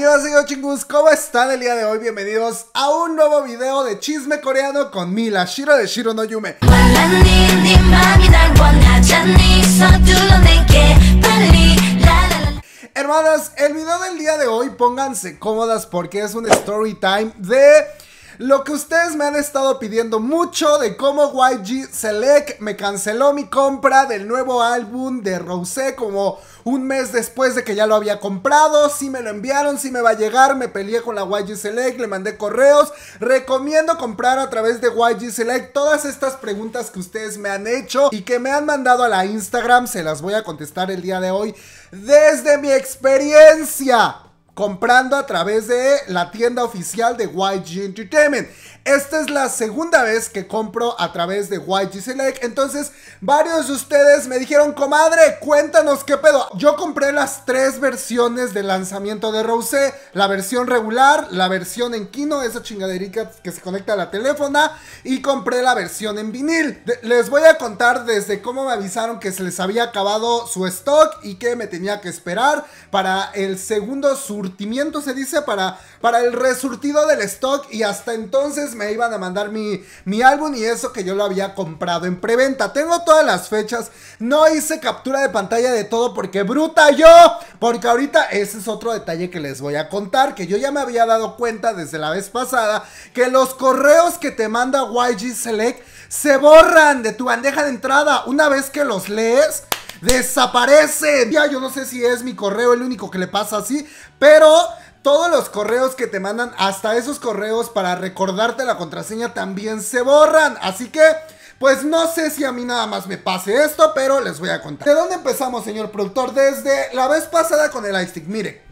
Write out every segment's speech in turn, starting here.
yo chingus, ¿cómo están el día de hoy? Bienvenidos a un nuevo video de chisme coreano con Mila, Shiro de Shiro no Yume. Hermanas, el video del día de hoy pónganse cómodas porque es un story time de lo que ustedes me han estado pidiendo mucho de cómo YG Select me canceló mi compra del nuevo álbum de Rosé como un mes después de que ya lo había comprado. Si me lo enviaron, si me va a llegar, me peleé con la YG Select, le mandé correos. Recomiendo comprar a través de YG Select todas estas preguntas que ustedes me han hecho y que me han mandado a la Instagram. Se las voy a contestar el día de hoy desde mi experiencia comprando a través de la tienda oficial de YG Entertainment. Esta es la segunda vez que compro a través de YG Select. Entonces, varios de ustedes me dijeron, comadre, cuéntanos qué pedo. Yo compré las tres versiones de lanzamiento de Rose. La versión regular, la versión en Kino, esa chingaderica que se conecta a la teléfona. Y compré la versión en vinil. les voy a contar desde cómo me avisaron que se les había acabado su stock y que me tenía que esperar para el segundo surtimiento, se dice, para, para el resurtido del stock. Y hasta entonces me iban a mandar mi, mi álbum y eso que yo lo había comprado en preventa. Tengo todas las fechas. No hice captura de pantalla de todo porque bruta yo. Porque ahorita ese es otro detalle que les voy a contar. Que yo ya me había dado cuenta desde la vez pasada que los correos que te manda YG Select se borran de tu bandeja de entrada. Una vez que los lees desaparecen Ya, yo no sé si es mi correo el único que le pasa así, pero todos los correos que te mandan, hasta esos correos para recordarte la contraseña, también se borran. Así que, pues no sé si a mí nada más me pase esto, pero les voy a contar. ¿De dónde empezamos, señor productor? Desde la vez pasada con el iStick. Mire,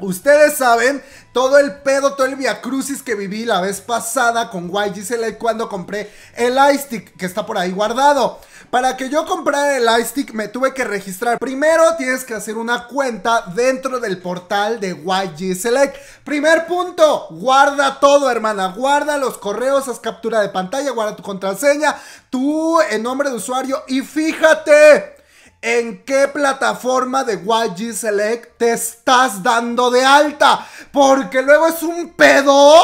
Ustedes saben todo el pedo, todo el viacrucis que viví la vez pasada con YG Select cuando compré el iStick que está por ahí guardado. Para que yo comprara el iStick me tuve que registrar. Primero tienes que hacer una cuenta dentro del portal de YG Select. Primer punto, guarda todo hermana, guarda los correos, haz captura de pantalla, guarda tu contraseña, tu nombre de usuario y fíjate ¿En qué plataforma de YG Select te estás dando de alta? Porque luego es un pedo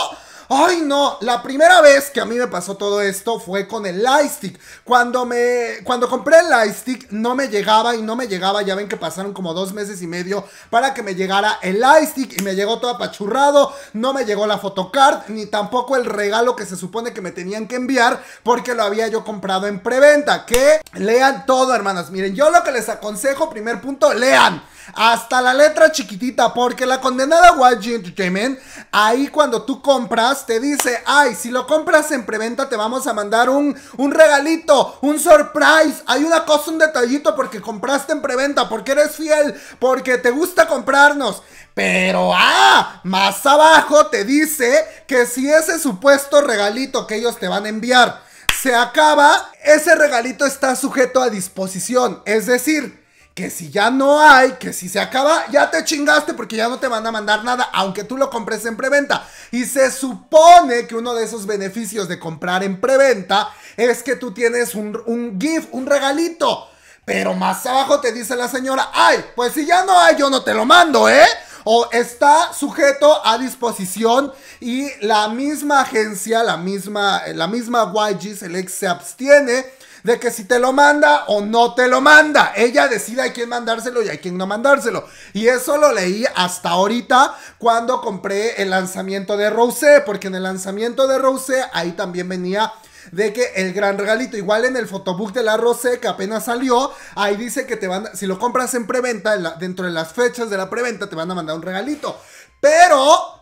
Ay, no, la primera vez que a mí me pasó todo esto fue con el Lightstick. Cuando me cuando compré el Lightstick no me llegaba y no me llegaba, ya ven que pasaron como dos meses y medio para que me llegara el Lightstick y me llegó todo apachurrado, no me llegó la photocard ni tampoco el regalo que se supone que me tenían que enviar porque lo había yo comprado en preventa. Que lean todo, hermanas. Miren, yo lo que les aconsejo, primer punto, lean hasta la letra chiquitita, porque la condenada YG Entertainment, ahí cuando tú compras, te dice, ay, si lo compras en preventa te vamos a mandar un, un regalito, un surprise, hay una cosa, un detallito porque compraste en preventa, porque eres fiel, porque te gusta comprarnos. Pero, ah, más abajo te dice que si ese supuesto regalito que ellos te van a enviar se acaba, ese regalito está sujeto a disposición. Es decir, que si ya no hay, que si se acaba, ya te chingaste porque ya no te van a mandar nada, aunque tú lo compres en preventa. Y se supone que uno de esos beneficios de comprar en preventa es que tú tienes un, un gift, un regalito. Pero más abajo te dice la señora, ay, pues si ya no hay, yo no te lo mando, ¿eh? o está sujeto a disposición y la misma agencia, la misma, la misma YG Select se abstiene de que si te lo manda o no te lo manda. Ella decide a quién mandárselo y a quién no mandárselo. Y eso lo leí hasta ahorita cuando compré el lanzamiento de Rose porque en el lanzamiento de Rose ahí también venía de que el gran regalito, igual en el fotobook de la Rose que apenas salió, ahí dice que te van, si lo compras en preventa, dentro de las fechas de la preventa, te van a mandar un regalito. Pero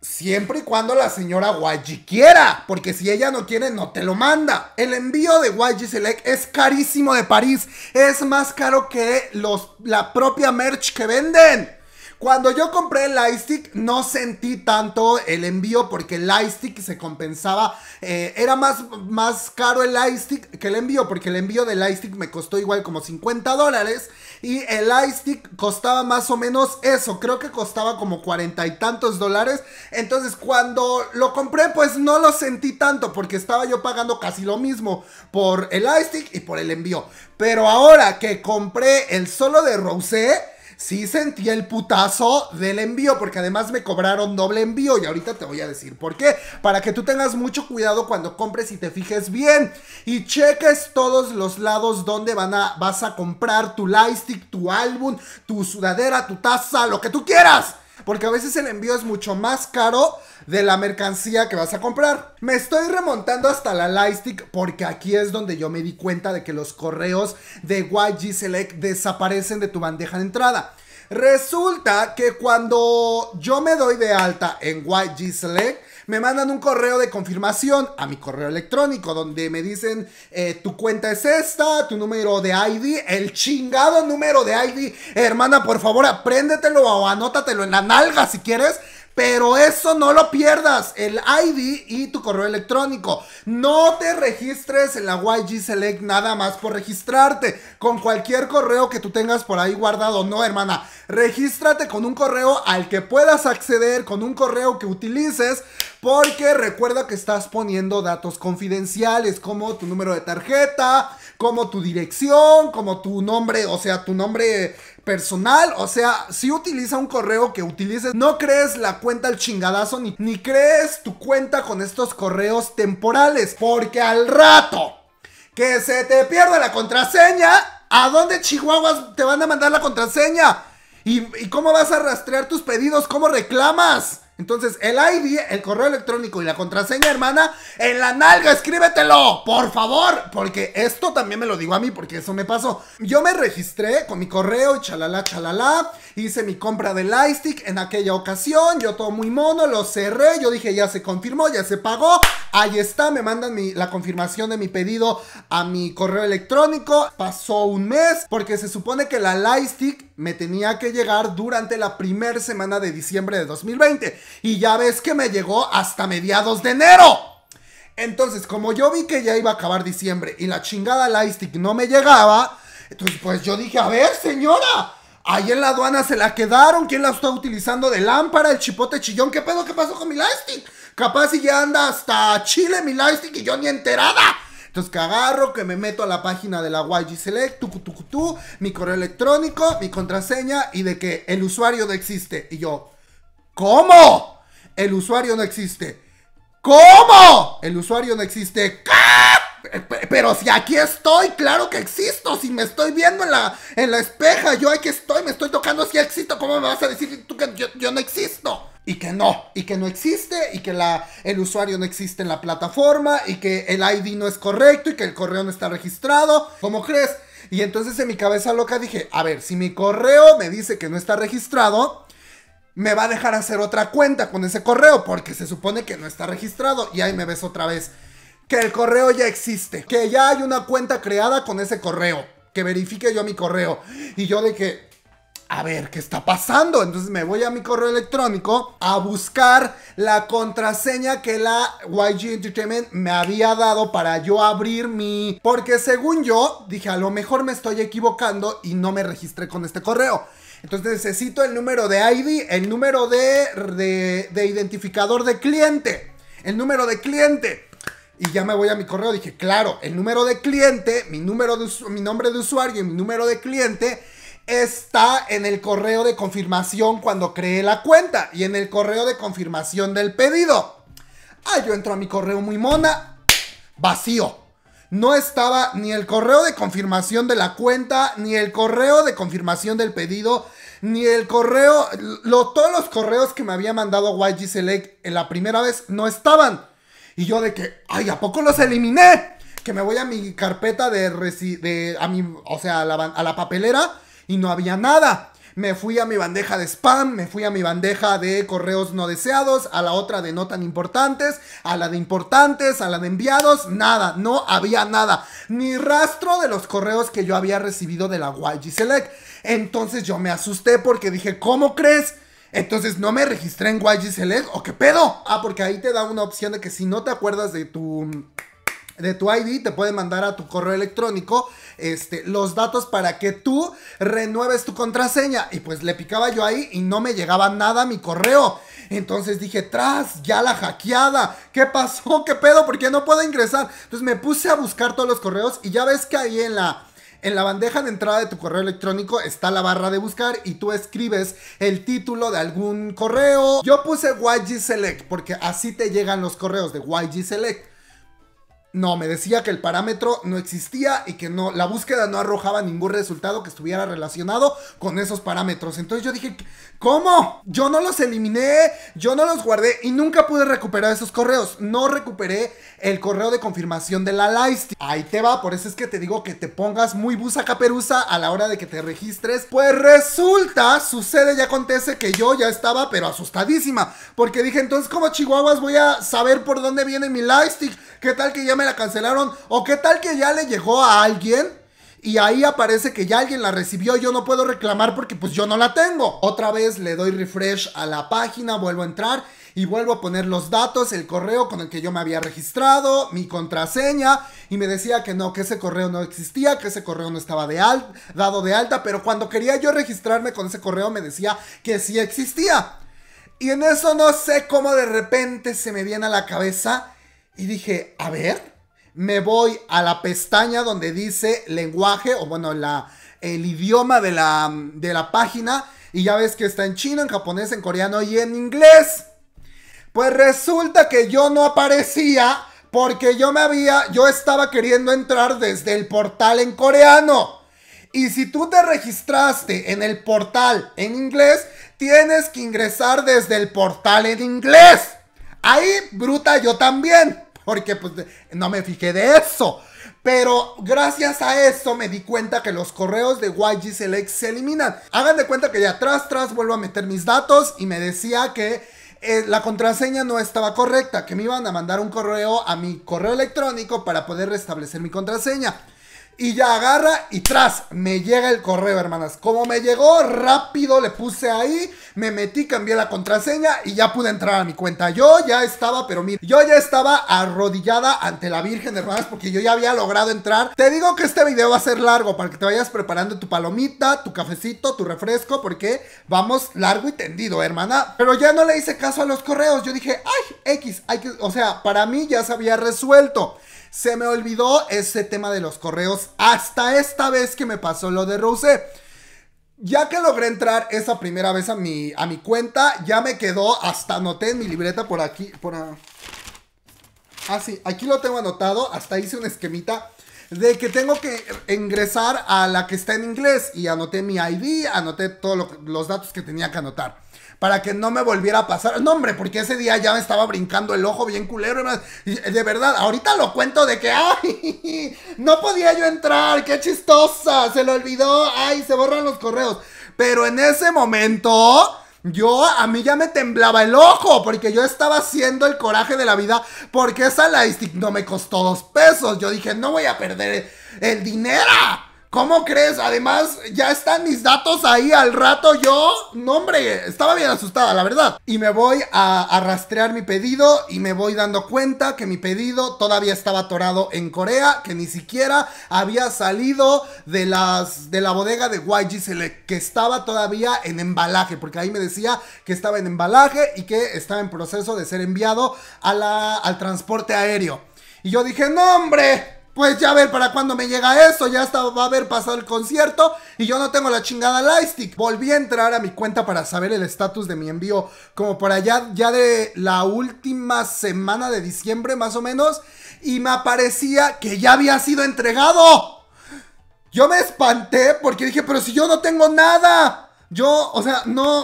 Siempre y cuando la señora YG quiera, porque si ella no quiere, no te lo manda. El envío de YG Select es carísimo de París, es más caro que los, la propia merch que venden. Cuando yo compré el Lightstick, no sentí tanto el envío porque el Lightstick se compensaba. Eh, era más, más caro el Lightstick que el envío, porque el envío del Lightstick me costó igual como 50 dólares. Y el iStick costaba más o menos eso, creo que costaba como cuarenta y tantos dólares. Entonces cuando lo compré pues no lo sentí tanto porque estaba yo pagando casi lo mismo por el iStick y por el envío. Pero ahora que compré el solo de Rosé sí sentí el putazo del envío, porque además me cobraron doble envío y ahorita te voy a decir por qué, para que tú tengas mucho cuidado cuando compres y te fijes bien y cheques todos los lados donde van a, vas a comprar tu lightstick, tu álbum, tu sudadera, tu taza, lo que tú quieras porque a veces el envío es mucho más caro de la mercancía que vas a comprar. Me estoy remontando hasta la Lightstick porque aquí es donde yo me di cuenta de que los correos de YG Select desaparecen de tu bandeja de entrada. Resulta que cuando yo me doy de alta en YG Select, me mandan un correo de confirmación a mi correo electrónico donde me dicen eh, tu cuenta es esta, tu número de ID, el chingado número de ID. hermana, por favor, apréndetelo o anótatelo en la nalga si quieres pero eso no lo pierdas, el ID y tu correo electrónico. No te registres en la YG Select nada más por registrarte con cualquier correo que tú tengas por ahí guardado. No, hermana, regístrate con un correo al que puedas acceder, con un correo que utilices, porque recuerda que estás poniendo datos confidenciales como tu número de tarjeta, como tu dirección, como tu nombre, o sea, tu nombre personal. O sea, si utiliza un correo que utilices, no crees la cuenta al chingadazo ni, crees tu cuenta con estos correos temporales. Porque al rato que se te pierda la contraseña, ¿a dónde chihuahuas te van a mandar la contraseña? ¿Y, y cómo vas a rastrear tus pedidos? ¿Cómo reclamas? Entonces, el ID, el correo electrónico y la contraseña, hermana, en la nalga, escríbetelo, por favor, porque esto también me lo digo a mí, porque eso me pasó. Yo me registré con mi correo, y chalala, chalala, hice mi compra de Lightstick en aquella ocasión, yo todo muy mono, lo cerré, yo dije, ya se confirmó, ya se pagó, ahí está, me mandan la confirmación de mi pedido a mi correo electrónico, pasó un mes, porque se supone que la Lightstick me tenía que llegar durante la primera semana de diciembre de 2020. Y ya ves que me llegó hasta mediados de enero. Entonces, como yo vi que ya iba a acabar diciembre y la chingada Lightstick no me llegaba, entonces pues yo dije, a ver señora, ahí en la aduana se la quedaron, ¿quién la está utilizando de lámpara? El chipote chillón, ¿qué pedo? ¿Qué pasó con mi Lightstick? Capaz si ya anda hasta Chile mi Lightstick y yo ni enterada. Entonces que agarro, que me meto a la página de la YG Select, tu, tu, tu, mi correo electrónico, mi contraseña y de que el usuario no existe. Y yo, ¿Cómo? El usuario no existe. ¿Cómo? El usuario no existe. ¿Qué? Eh, pero si aquí estoy, claro que existo. Si me estoy viendo en la, en la espeja, yo aquí estoy, me estoy tocando, si existo. ¿Cómo me vas a decir tú que yo, no existo? y que no, y que no existe, y que la, el usuario no existe en la plataforma, y que el ID no es correcto, y que el correo no está registrado, ¿cómo crees? Y entonces en mi cabeza loca dije, a ver, si mi correo me dice que no está registrado, me va a dejar hacer otra cuenta con ese correo porque se supone que no está registrado y ahí me ves otra vez. Que el correo ya existe, que ya hay una cuenta creada con ese correo, que verifique yo mi correo. Y yo de que, a ver, ¿qué está pasando? Entonces me voy a mi correo electrónico a buscar la contraseña que la YG Entertainment me había dado para yo abrir mi... Porque según yo, dije, a lo mejor me estoy equivocando y no me registré con este correo. Entonces necesito el número de ID, el número de, identificador de cliente, el número de cliente. Y ya me voy a mi correo, dije, claro, el número de cliente, mi, número de mi nombre de usuario y mi número de cliente está en el correo de confirmación cuando creé la cuenta y en el correo de confirmación del pedido. Ah, yo entro a mi correo muy mona, vacío no estaba ni el correo de confirmación de la cuenta, ni el correo de confirmación del pedido, ni el correo, todos los correos que me había mandado YG Select en la primera vez no estaban. Y yo de que, ay, ¿a poco los eliminé? Que me voy a mi carpeta de, de a mi, o sea, a la, a la papelera y no había nada me fui a mi bandeja de spam, me fui a mi bandeja de correos no deseados, a la otra de no tan importantes, a la de importantes, a la de enviados, nada, no había nada, ni rastro de los correos que yo había recibido de la YG Select. Entonces yo me asusté porque dije, ¿cómo crees? Entonces no me registré en YG Select o qué pedo. Ah, porque ahí te da una opción de que si no te acuerdas de tu de tu ID, te puede mandar a tu correo electrónico este, los datos para que tú renueves tu contraseña. Y pues le picaba yo ahí y no me llegaba nada a mi correo. Entonces dije, tras, ya la hackeada. ¿Qué pasó? ¿Qué pedo? ¿Por qué no puedo ingresar. Entonces me puse a buscar todos los correos y ya ves que ahí en la... En la bandeja de entrada de tu correo electrónico está la barra de buscar y tú escribes el título de algún correo. Yo puse YG Select porque así te llegan los correos de YG Select. No, me decía que el parámetro no existía y que no, la búsqueda no arrojaba ningún resultado que estuviera relacionado con esos parámetros. Entonces yo dije, ¿Cómo? Yo no los eliminé, yo no los guardé y nunca pude recuperar esos correos. No recuperé el correo de confirmación de la live Ahí te va, por eso es que te digo que te pongas muy busa caperusa a la hora de que te registres. Pues resulta, sucede y acontece que yo ya estaba pero asustadísima. Porque dije, entonces como chihuahuas voy a saber por dónde viene mi live ¿Qué tal que ya me la cancelaron? ¿O qué tal que ya le llegó a alguien? y ahí aparece que ya alguien la recibió y yo no puedo reclamar porque pues yo no la tengo. Otra vez le doy refresh a la página, vuelvo a entrar y vuelvo a poner los datos, el correo con el que yo me había registrado, mi contraseña y me decía que no, que ese correo no existía, que ese correo no estaba de dado de alta, pero cuando quería yo registrarme con ese correo me decía que sí existía. Y en eso no sé cómo de repente se me viene a la cabeza y dije, a ver, me voy a la pestaña donde dice lenguaje o bueno, la, el idioma de la, de la página y ya ves que está en chino, en japonés, en coreano y en inglés. Pues resulta que yo no aparecía porque yo me había, yo estaba queriendo entrar desde el portal en coreano. Y si tú te registraste en el portal en inglés, tienes que ingresar desde el portal en inglés. Ahí, bruta, yo también porque pues no me fijé de eso. Pero gracias a eso me di cuenta que los correos de YG Select se eliminan. Hagan de cuenta que ya atrás, tras vuelvo a meter mis datos y me decía que eh, la contraseña no estaba correcta, que me iban a mandar un correo a mi correo electrónico para poder restablecer mi contraseña. Y ya agarra y tras, me llega el correo, hermanas. Como me llegó, rápido le puse ahí, me metí, cambié la contraseña y ya pude entrar a mi cuenta. Yo ya estaba, pero mira, yo ya estaba arrodillada ante la Virgen, hermanas, porque yo ya había logrado entrar. Te digo que este video va a ser largo para que te vayas preparando tu palomita, tu cafecito, tu refresco, porque vamos largo y tendido, ¿eh, hermana. Pero ya no le hice caso a los correos. Yo dije, ay, X, hay que, o sea, para mí ya se había resuelto. Se me olvidó ese tema de los correos hasta esta vez que me pasó lo de Rose. Ya que logré entrar esa primera vez a mi, a mi cuenta, ya me quedó, hasta anoté en mi libreta por aquí, por... Ah, sí, aquí lo tengo anotado, hasta hice un esquemita de que tengo que ingresar a la que está en inglés y anoté mi ID, anoté todos los datos que tenía que anotar para que no me volviera a pasar. No, hombre, porque ese día ya me estaba brincando el ojo bien culero. Y eh, de verdad, ahorita lo cuento de que, ay, no podía yo entrar, qué chistosa, se lo olvidó, ay, se borran los correos. Pero en ese momento... Yo, a mí ya me temblaba el ojo porque yo estaba haciendo el coraje de la vida porque esa lightstick no me costó dos pesos. Yo dije, no voy a perder el dinero. ¿Cómo crees? Además, ya están mis datos ahí al rato. Yo, no hombre, estaba bien asustada, la verdad. Y me voy a, rastrear mi pedido y me voy dando cuenta que mi pedido todavía estaba atorado en Corea, que ni siquiera había salido de, las, de la bodega de YG que estaba todavía en embalaje, porque ahí me decía que estaba en embalaje y que estaba en proceso de ser enviado al transporte aéreo. Y yo dije, no hombre, pues ya a ver para cuándo me llega eso, ya estaba va a haber pasado el concierto y yo no tengo la chingada lightstick. Volví a entrar a mi cuenta para saber el estatus de mi envío, como para allá ya de la última semana de diciembre más o menos, y me aparecía que ya había sido entregado. Yo me espanté porque dije, pero si yo no tengo nada, yo, o sea, no...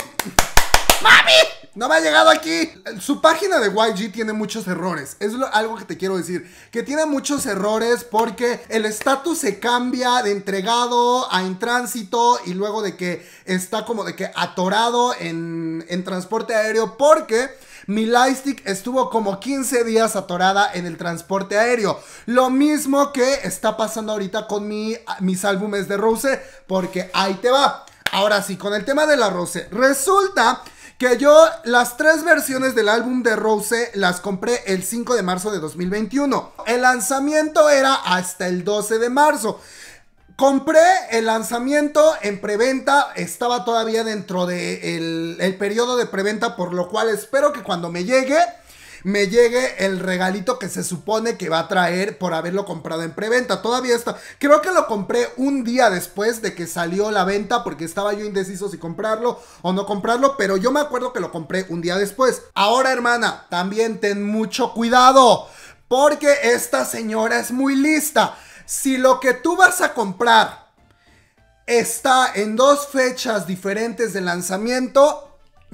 ¡Mami! no me ha llegado aquí. Su página de YG tiene muchos errores. Es algo que te quiero decir. Que tiene muchos errores porque el estatus se cambia de entregado a en tránsito y luego de que está como de que atorado en, transporte aéreo porque... Mi Lightstick estuvo como 15 días atorada en el transporte aéreo. Lo mismo que está pasando ahorita con mi, mis álbumes de Rose, porque ahí te va. Ahora sí, con el tema de la Rose. Resulta que yo las tres versiones del álbum de Rose las compré el 5 de marzo de 2021. El lanzamiento era hasta el 12 de marzo. Compré el lanzamiento en preventa, estaba todavía dentro del el periodo de preventa, por lo cual espero que cuando me llegue me llegue el regalito que se supone que va a traer por haberlo comprado en preventa. Todavía está. Creo que lo compré un día después de que salió la venta porque estaba yo indeciso si comprarlo o no comprarlo, pero yo me acuerdo que lo compré un día después. Ahora, hermana, también ten mucho cuidado porque esta señora es muy lista. Si lo que tú vas a comprar está en dos fechas diferentes de lanzamiento,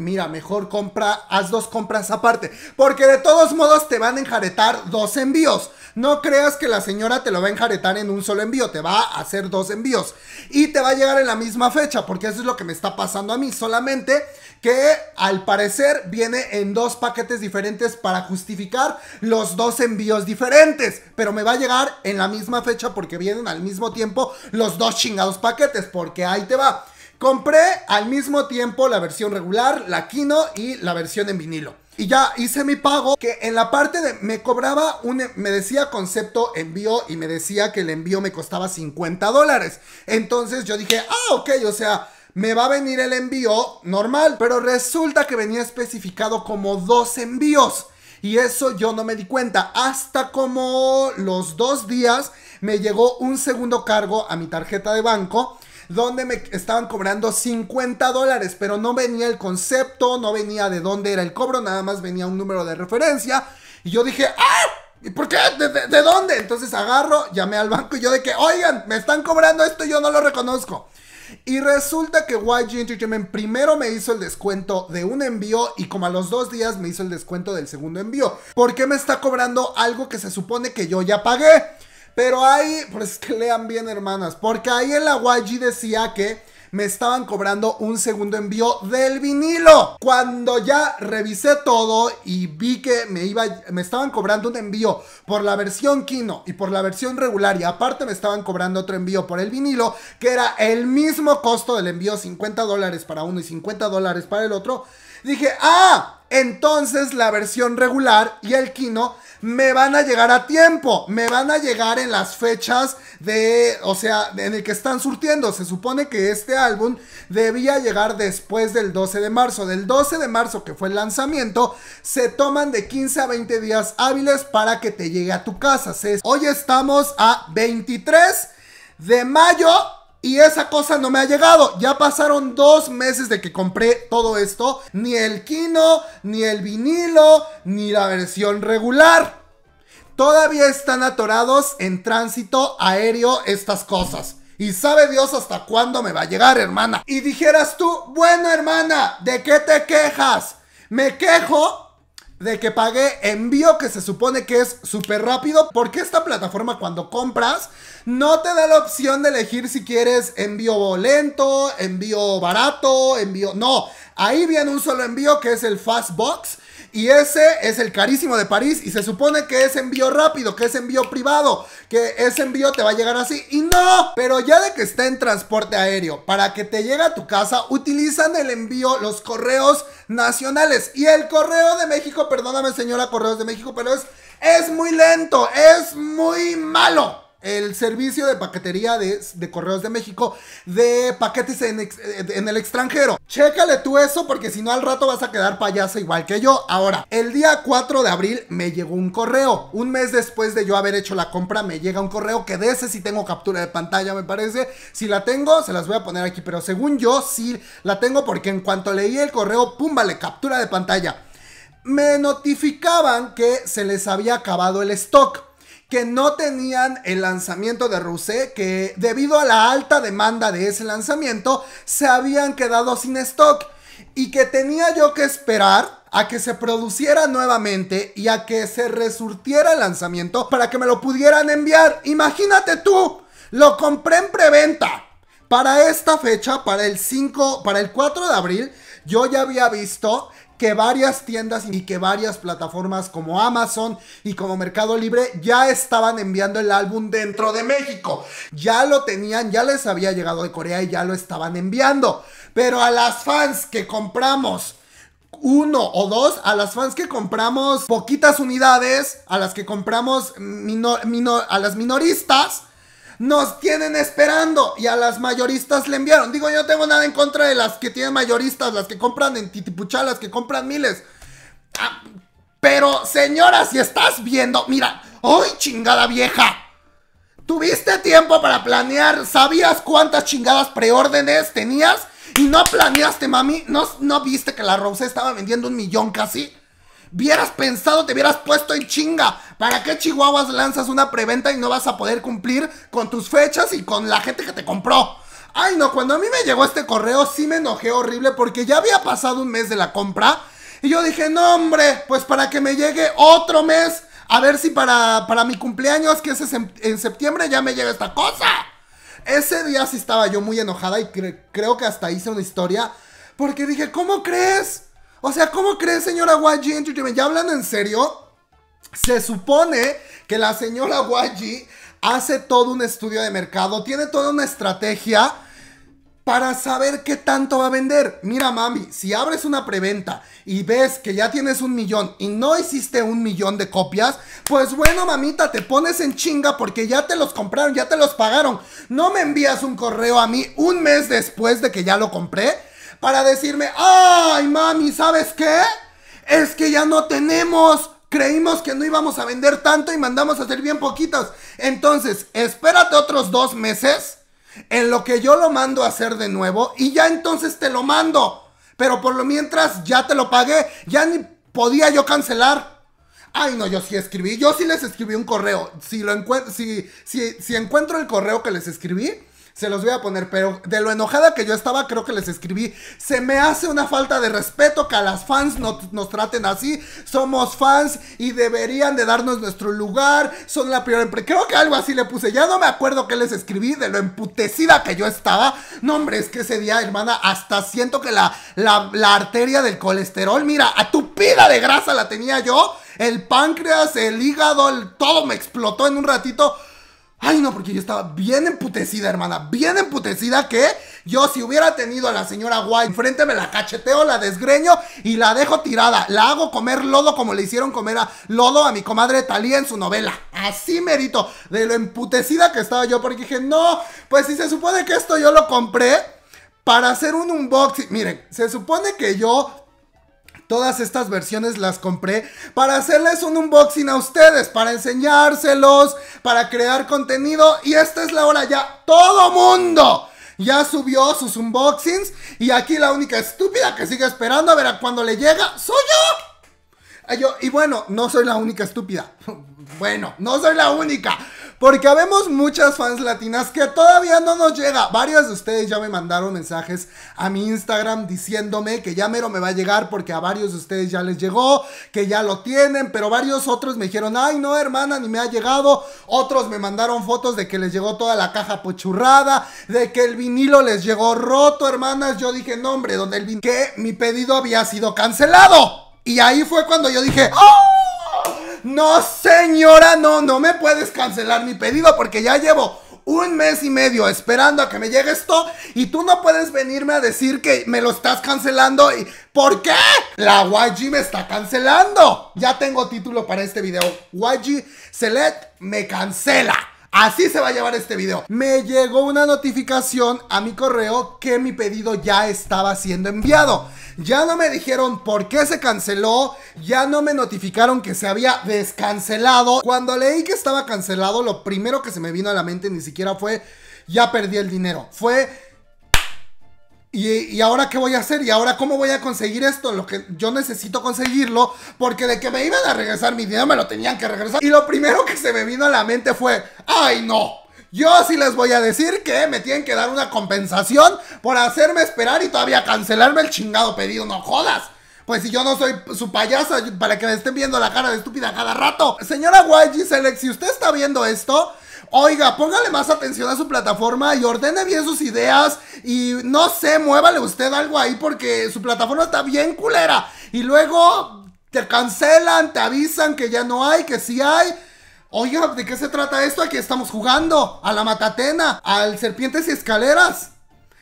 mira, mejor compra, haz dos compras aparte. Porque de todos modos te van a enjaretar dos envíos. No creas que la señora te lo va a enjaretar en un solo envío, te va a hacer dos envíos. Y te va a llegar en la misma fecha, porque eso es lo que me está pasando a mí. Solamente que al parecer viene en dos paquetes diferentes para justificar los dos envíos diferentes. Pero me va a llegar en la misma fecha porque vienen al mismo tiempo los dos chingados paquetes, porque ahí te va. Compré al mismo tiempo la versión regular, la Kino y la versión en vinilo. Y ya hice mi pago, que en la parte de... Me cobraba un... Me decía concepto envío y me decía que el envío me costaba 50 dólares. Entonces yo dije, ah, ok, o sea, me va a venir el envío normal. Pero resulta que venía especificado como dos envíos. Y eso yo no me di cuenta. Hasta como los dos días me llegó un segundo cargo a mi tarjeta de banco donde me estaban cobrando 50 dólares, pero no venía el concepto, no venía de dónde era el cobro, nada más venía un número de referencia. Y yo dije, ¡ah! ¿Y por qué? ¿De, dónde? Entonces agarro, llamé al banco y yo de que, oigan, me están cobrando esto y yo no lo reconozco. Y resulta que YG Entertainment primero me hizo el descuento de un envío y como a los dos días me hizo el descuento del segundo envío. ¿Por qué me está cobrando algo que se supone que yo ya pagué? Pero ahí, pues que lean bien, hermanas. Porque ahí en la YG decía que me estaban cobrando un segundo envío del vinilo. Cuando ya revisé todo y vi que me iba me estaban cobrando un envío por la versión Kino y por la versión regular y aparte me estaban cobrando otro envío por el vinilo que era el mismo costo del envío 50 dólares para uno y 50 dólares para el otro. Dije, "Ah, entonces la versión regular y el Kino me van a llegar a tiempo, me van a llegar en las fechas de, o sea, en el que están surtiendo. Se supone que este álbum debía llegar después del 12 de marzo. Del 12 de marzo, que fue el lanzamiento, se toman de 15 a 20 días hábiles para que te llegue a tu casa. Hoy estamos a 23 de mayo y esa cosa no me ha llegado. Ya pasaron dos meses de que compré todo esto. Ni el quino, ni el vinilo, ni la versión regular. Todavía están atorados en tránsito aéreo estas cosas. Y sabe Dios hasta cuándo me va a llegar, hermana. Y dijeras tú, bueno, hermana, ¿de qué te quejas? Me quejo de que pagué envío que se supone que es súper rápido, porque esta plataforma cuando compras no te da la opción de elegir si quieres envío lento, envío barato, envío... No, ahí viene un solo envío que es el Fastbox y ese es el carísimo de París y se supone que es envío rápido, que es envío privado, que ese envío te va a llegar así. Y no, pero ya de que está en transporte aéreo, para que te llegue a tu casa, utilizan el envío, los correos nacionales. Y el correo de México, perdóname señora Correos de México, pero es, es muy lento, es muy malo el servicio de paquetería de, Correos de México de paquetes en, eh, en, el extranjero. Chécale tú eso porque si no al rato vas a quedar payaso igual que yo. Ahora, el día 4 de abril me llegó un correo. Un mes después de yo haber hecho la compra me llega un correo que de ese sí tengo captura de pantalla me parece. Si la tengo, se las voy a poner aquí. Pero según yo sí la tengo porque en cuanto leí el correo, pum, vale, captura de pantalla. Me notificaban que se les había acabado el stock que no tenían el lanzamiento de Ruse. que debido a la alta demanda de ese lanzamiento, se habían quedado sin stock y que tenía yo que esperar a que se produciera nuevamente y a que se resurtiera el lanzamiento para que me lo pudieran enviar. Imagínate tú, lo compré en preventa. Para esta fecha, para el 5, para el 4 de abril, yo ya había visto que varias tiendas y que varias plataformas como Amazon y como Mercado Libre ya estaban enviando el álbum dentro de México. Ya lo tenían, ya les había llegado de Corea y ya lo estaban enviando. Pero a las fans que compramos uno o dos a las fans que compramos poquitas unidades, a las que compramos a las minoristas, nos tienen esperando y a las mayoristas le enviaron. Digo, yo no tengo nada en contra de las que tienen mayoristas, las que compran en Titipuchá, las que compran miles. Ah, pero señora, si estás viendo, mira, ¡ay chingada vieja! Tuviste tiempo para planear, sabías cuántas chingadas preórdenes tenías y no planeaste, mami. ¿No, no viste que la Rose estaba vendiendo un millón casi? Vieras pensado, te hubieras puesto en chinga. ¿Para qué Chihuahuas lanzas una preventa y no vas a poder cumplir con tus fechas y con la gente que te compró? Ay, no, cuando a mí me llegó este correo sí me enojé horrible porque ya había pasado un mes de la compra. Y yo dije, no, hombre, pues para que me llegue otro mes. A ver si para, para mi cumpleaños, que es en septiembre, ya me llega esta cosa. Ese día sí estaba yo muy enojada y creo que hasta hice una historia. Porque dije, ¿cómo crees? O sea, ¿cómo crees, señora YG Entertainment? Ya hablando en serio, se supone que la señora YG hace todo un estudio de mercado, tiene toda una estrategia para saber qué tanto va a vender. Mira, mami, si abres una preventa y ves que ya tienes un millón y no hiciste un millón de copias, pues bueno, mamita, te pones en chinga porque ya te los compraron, ya te los pagaron. No me envías un correo a mí un mes después de que ya lo compré para decirme, ay mami, ¿sabes qué? Es que ya no tenemos, creímos que no íbamos a vender tanto y mandamos a hacer bien poquitas. Entonces, espérate otros dos meses en lo que yo lo mando a hacer de nuevo y ya entonces te lo mando. Pero por lo mientras ya te lo pagué, ya ni podía yo cancelar. Ay, no, yo sí escribí, yo sí les escribí un correo. Si, lo encuentro si encuentro el correo que les escribí, se los voy a poner, pero de lo enojada que yo estaba, creo que les escribí. Se me hace una falta de respeto que a las fans no, nos traten así. Somos fans y deberían de darnos nuestro lugar. Son la peor Creo que algo así le puse. Ya no me acuerdo qué les escribí, de lo emputecida que yo estaba. No, hombre, es que ese día, hermana, hasta siento que la, la, arteria del colesterol, mira, a atupida de grasa la tenía yo. El páncreas, el hígado, el, todo me explotó en un ratito Ay, no, porque yo estaba bien emputecida, hermana. Bien emputecida que yo si hubiera tenido a la señora White enfrente me la cacheteo, la desgreño y la dejo tirada. La hago comer lodo como le hicieron comer a lodo a mi comadre Talía en su novela. Así merito. De lo emputecida que estaba yo porque dije, no, pues si se supone que esto yo lo compré para hacer un unboxing. Miren, se supone que yo Todas estas versiones las compré para hacerles un unboxing a ustedes, para enseñárselos, para crear contenido. Y esta es la hora ya. Todo mundo ya subió sus unboxings. Y aquí la única estúpida que sigue esperando a ver a cuándo le llega soy yo. yo. Y bueno, no soy la única estúpida. bueno, no soy la única. Porque vemos muchas fans latinas que todavía no nos llega. Varios de ustedes ya me mandaron mensajes a mi Instagram diciéndome que ya mero me va a llegar porque a varios de ustedes ya les llegó, que ya lo tienen, pero varios otros me dijeron, ay no hermana, ni me ha llegado. Otros me mandaron fotos de que les llegó toda la caja pochurrada, de que el vinilo les llegó roto, hermanas. Yo dije, no hombre, donde el vinilo... Que mi pedido había sido cancelado. Y ahí fue cuando yo dije, ¡Ah!". No, señora, no, no me puedes cancelar mi pedido porque ya llevo un mes y medio esperando a que me llegue esto y tú no puedes venirme a decir que me lo estás cancelando y ¿por qué? La YG me está cancelando. Ya tengo título para este video. YG Select me cancela. Así se va a llevar este video. Me llegó una notificación a mi correo que mi pedido ya estaba siendo enviado. Ya no me dijeron por qué se canceló, ya no me notificaron que se había descancelado. Cuando leí que estaba cancelado, lo primero que se me vino a la mente ni siquiera fue ya perdí el dinero. Fue ¿Y, ahora qué voy a hacer? ¿Y ahora cómo voy a conseguir esto? Lo que yo necesito conseguirlo, porque de que me iban a regresar mi dinero, me lo tenían que regresar. Y lo primero que se me vino a la mente fue, ¡ay no! Yo sí les voy a decir que me tienen que dar una compensación por hacerme esperar y todavía cancelarme el chingado pedido, no jodas. Pues si yo no soy su payaso para que me estén viendo la cara de estúpida cada rato. Señora YG Select, si usted está viendo esto, Oiga, póngale más atención a su plataforma y ordene bien sus ideas y no sé, muévale usted algo ahí porque su plataforma está bien culera. Y luego te cancelan, te avisan que ya no hay, que sí hay. Oiga, ¿de qué se trata esto? Aquí estamos jugando a la matatena, al serpientes y escaleras.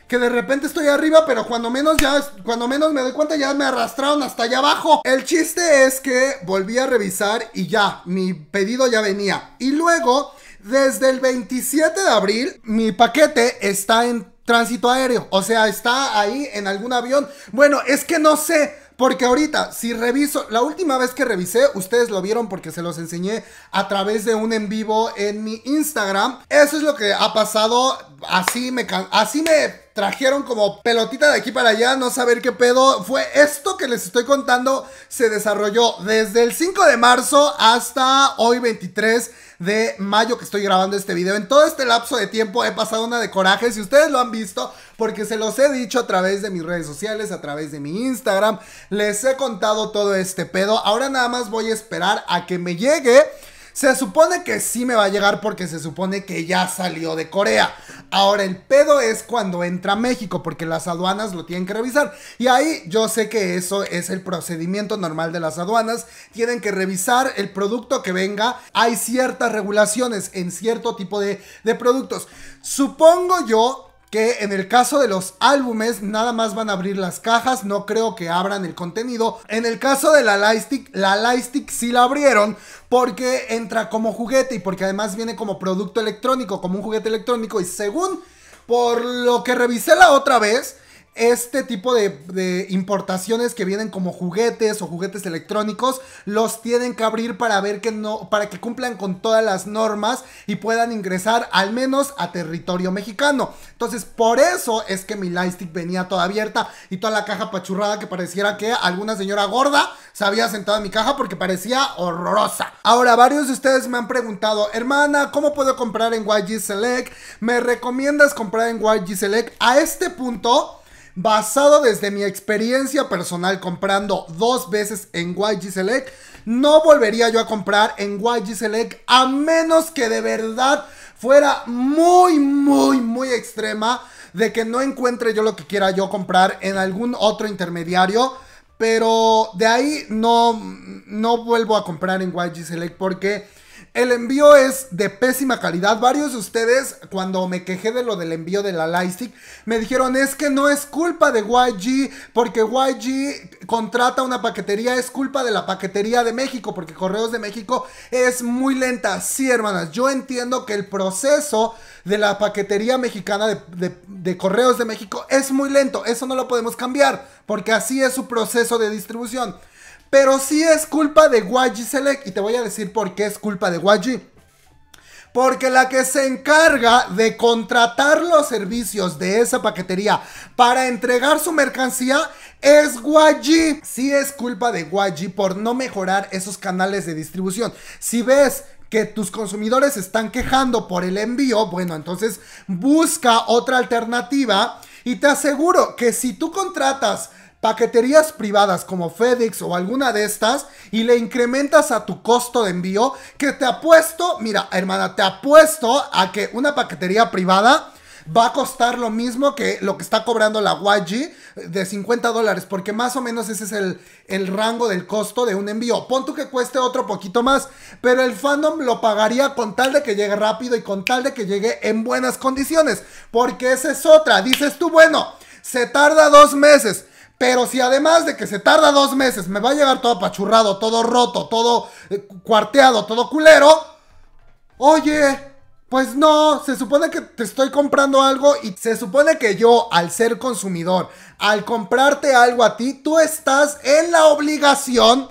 Que de repente estoy arriba, pero cuando menos ya, cuando menos me doy cuenta ya me arrastraron hasta allá abajo. El chiste es que volví a revisar y ya, mi pedido ya venía. Y luego desde el 27 de abril, mi paquete está en tránsito aéreo. O sea, está ahí en algún avión. Bueno, es que no sé. Porque ahorita, si reviso, la última vez que revisé, ustedes lo vieron porque se los enseñé a través de un en vivo en mi Instagram. Eso es lo que ha pasado. Así me, así me trajeron como pelotita de aquí para allá, no saber qué pedo. Fue esto que les estoy contando, se desarrolló desde el 5 de marzo hasta hoy 23 de mayo que estoy grabando este video. En todo este lapso de tiempo he pasado una de coraje, si ustedes lo han visto, porque se los he dicho a través de mis redes sociales, a través de mi Instagram, les he contado todo este pedo. Ahora nada más voy a esperar a que me llegue se supone que sí me va a llegar porque se supone que ya salió de Corea. Ahora el pedo es cuando entra a México porque las aduanas lo tienen que revisar. Y ahí yo sé que eso es el procedimiento normal de las aduanas. Tienen que revisar el producto que venga. Hay ciertas regulaciones en cierto tipo de, de productos. Supongo yo que en el caso de los álbumes nada más van a abrir las cajas, no creo que abran el contenido. En el caso de la Lightstick, la Lightstick sí la abrieron porque entra como juguete y porque además viene como producto electrónico, como un juguete electrónico y según por lo que revisé la otra vez, este tipo de, importaciones que vienen como juguetes o juguetes electrónicos los tienen que abrir para ver que no para que cumplan con todas las normas y puedan ingresar al menos a territorio mexicano entonces por eso es que mi lightstick venía toda abierta y toda la caja pachurrada que pareciera que alguna señora gorda se había sentado en mi caja porque parecía horrorosa ahora varios de ustedes me han preguntado hermana cómo puedo comprar en YG Select me recomiendas comprar en YG Select a este punto basado desde mi experiencia personal comprando dos veces en YG Select, no volvería yo a comprar en YG Select a menos que de verdad fuera muy, muy, muy extrema de que no encuentre yo lo que quiera yo comprar en algún otro intermediario. Pero de ahí no, no vuelvo a comprar en YG Select porque el envío es de pésima calidad. Varios de ustedes, cuando me quejé de lo del envío de la Lightstick, me dijeron es que no es culpa de YG, porque YG contrata una paquetería, es culpa de la paquetería de México, porque Correos de México es muy lenta. Sí, hermanas, yo entiendo que el proceso de la paquetería mexicana de, de Correos de México es muy lento. Eso no lo podemos cambiar, porque así es su proceso de distribución. Pero sí es culpa de YG Select. Y te voy a decir por qué es culpa de YG. Porque la que se encarga de contratar los servicios de esa paquetería para entregar su mercancía es YG. Sí es culpa de YG por no mejorar esos canales de distribución. Si ves que tus consumidores están quejando por el envío, bueno, entonces busca otra alternativa. Y te aseguro que si tú contratas paqueterías privadas como FedEx o alguna de estas y le incrementas a tu costo de envío, que te apuesto, mira hermana, te apuesto a que una paquetería privada va a costar lo mismo que lo que está cobrando la YG de 50 dólares, porque más o menos ese es el, el rango del costo de un envío. Pon tú que cueste otro poquito más, pero el fandom lo pagaría con tal de que llegue rápido y con tal de que llegue en buenas condiciones, porque esa es otra. Dices tú, bueno, se tarda dos meses. Pero si además de que se tarda dos meses, me va a llegar todo apachurrado, todo roto, todo eh, cuarteado, todo culero. Oye, pues no, se supone que te estoy comprando algo y se supone que yo, al ser consumidor, al comprarte algo a ti, tú estás en la obligación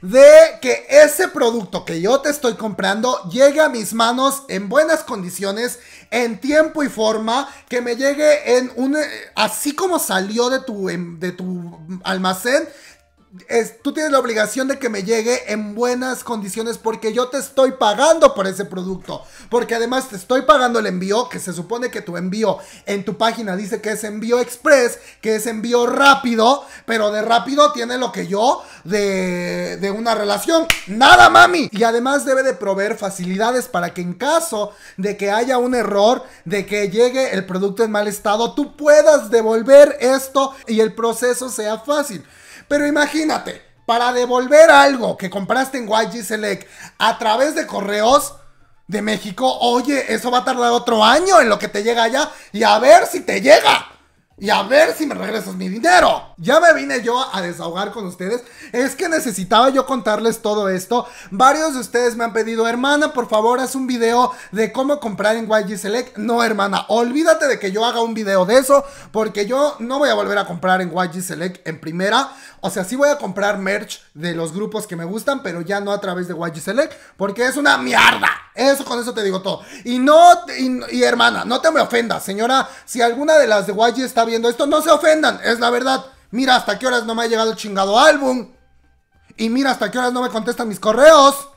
de que ese producto que yo te estoy comprando llegue a mis manos en buenas condiciones en tiempo y forma, que me llegue en un... Eh, así como salió de tu, em, de tu almacén, tú tienes la obligación de que me llegue en buenas condiciones porque yo te estoy pagando por ese producto. Porque además te estoy pagando el envío, que se supone que tu envío en tu página dice que es envío express, que es envío rápido, pero de rápido tiene lo que yo de, de una relación. Nada, mami. Y además debe de proveer facilidades para que en caso de que haya un error, de que llegue el producto en mal estado, tú puedas devolver esto y el proceso sea fácil. Pero imagínate, para devolver algo que compraste en YG Select a través de correos de México, oye, eso va a tardar otro año en lo que te llega allá y a ver si te llega y a ver si me regresas mi dinero. Ya me vine yo a desahogar con ustedes. Es que necesitaba yo contarles todo esto. Varios de ustedes me han pedido, hermana, por favor, haz un video de cómo comprar en YG Select. No, hermana, olvídate de que yo haga un video de eso, porque yo no voy a volver a comprar en YG Select en primera. O sea, sí voy a comprar merch de los grupos que me gustan, pero ya no a través de YG Select, porque es una mierda. Eso con eso te digo todo. Y no, y, hermana, no te me ofendas, señora, si alguna de las de YG está viendo esto, no se ofendan, es la verdad. Mira hasta qué horas no me ha llegado el chingado álbum. Y mira hasta qué horas no me contestan mis correos.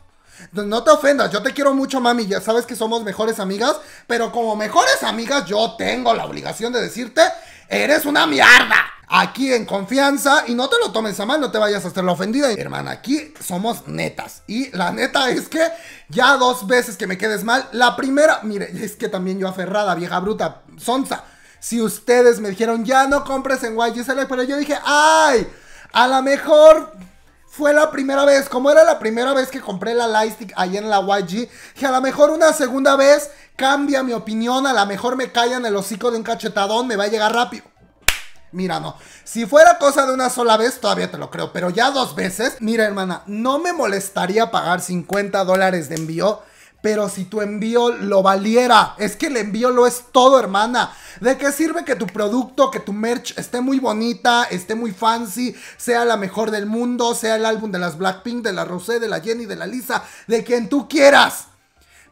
No te ofendas, yo te quiero mucho, mami. Ya sabes que somos mejores amigas. Pero como mejores amigas, yo tengo la obligación de decirte: eres una mierda. Aquí en confianza y no te lo tomes a mal, no te vayas a hacer la ofendida. Hermana, aquí somos netas. Y la neta es que ya dos veces que me quedes mal, la primera, mire, es que también yo aferrada, vieja bruta, sonza si ustedes me dijeron, ya no compres en YG, pero yo dije, ay, a lo mejor fue la primera vez, como era la primera vez que compré la Lightstick ahí en la YG, que a lo mejor una segunda vez cambia mi opinión, a lo mejor me callan el hocico de un cachetadón, me va a llegar rápido. Mira, no. Si fuera cosa de una sola vez, todavía te lo creo. Pero ya dos veces. Mira, hermana, no me molestaría pagar 50 dólares de envío pero si tu envío lo valiera, es que el envío lo es todo, hermana. ¿De qué sirve que tu producto, que tu merch esté muy bonita, esté muy fancy, sea la mejor del mundo, sea el álbum de las Blackpink, de la Rosé, de la Jenny, de la Lisa, de quien tú quieras?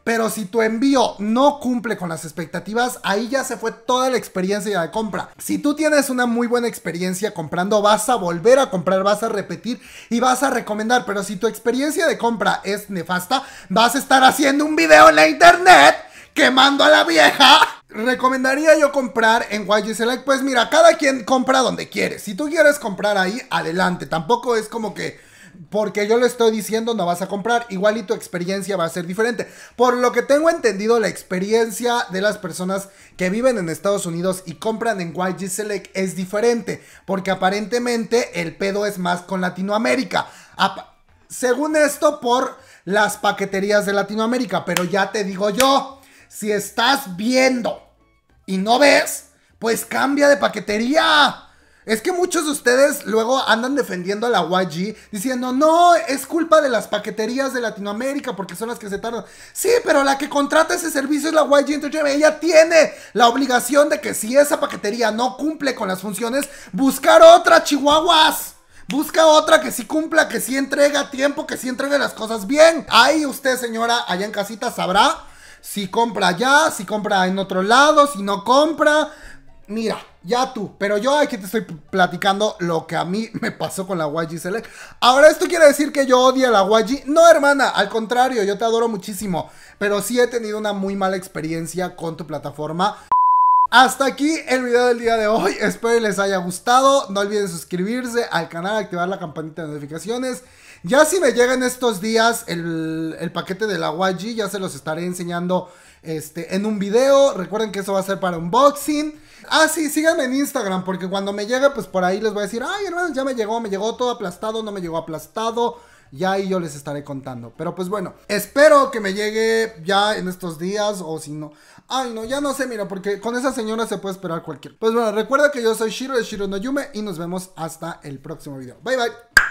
Pero si tu envío no cumple con las expectativas, ahí ya se fue toda la experiencia de compra. Si tú tienes una muy buena experiencia comprando, vas a volver a comprar, vas a repetir y vas a recomendar. Pero si tu experiencia de compra es nefasta, vas a estar haciendo un video en la internet quemando a la vieja. ¿Recomendaría yo comprar en YG Select? Pues mira, cada quien compra donde quiere. Si tú quieres comprar ahí, adelante. Tampoco es como que porque yo lo estoy diciendo, no vas a comprar. Igual y tu experiencia va a ser diferente. Por lo que tengo entendido, la experiencia de las personas que viven en Estados Unidos y compran en YG Select es diferente. Porque aparentemente el pedo es más con Latinoamérica. según esto, por las paqueterías de Latinoamérica. Pero ya te digo yo, si estás viendo y no ves, pues cambia de paquetería. Es que muchos de ustedes luego andan defendiendo a la YG diciendo, no, es culpa de las paqueterías de Latinoamérica porque son las que se tardan. Sí, pero la que contrata ese servicio es la YG Entonces Ella tiene la obligación de que si esa paquetería no cumple con las funciones, buscar otra, chihuahuas. Busca otra que sí cumpla, que sí entrega tiempo, que sí entregue las cosas bien. Ahí usted, señora, allá en casita sabrá si compra allá, si compra en otro lado, si no compra. Mira, ya tú, pero yo aquí te estoy platicando lo que a mí me pasó con la YG Select. Ahora, ¿esto quiere decir que yo odio la YG? No, hermana, al contrario, yo te adoro muchísimo. Pero sí he tenido una muy mala experiencia con tu plataforma. Hasta aquí el video del día de hoy, espero les haya gustado, no olviden suscribirse al canal, activar la campanita de notificaciones. Ya si me llegan estos días el, paquete de la YG, ya se los estaré enseñando este, en un video, recuerden que eso va a ser para unboxing. Ah, sí, síganme en Instagram, porque cuando me llegue, pues por ahí les voy a decir, ay, hermanos, ya me llegó, me llegó todo aplastado, no me llegó aplastado. Y ahí yo les estaré contando. Pero pues bueno, espero que me llegue ya en estos días o si no. Ay, no, ya no sé, mira, porque con esa señora se puede esperar cualquier. Pues bueno, recuerda que yo soy Shiro de Shiro no y nos vemos hasta el próximo video. Bye bye.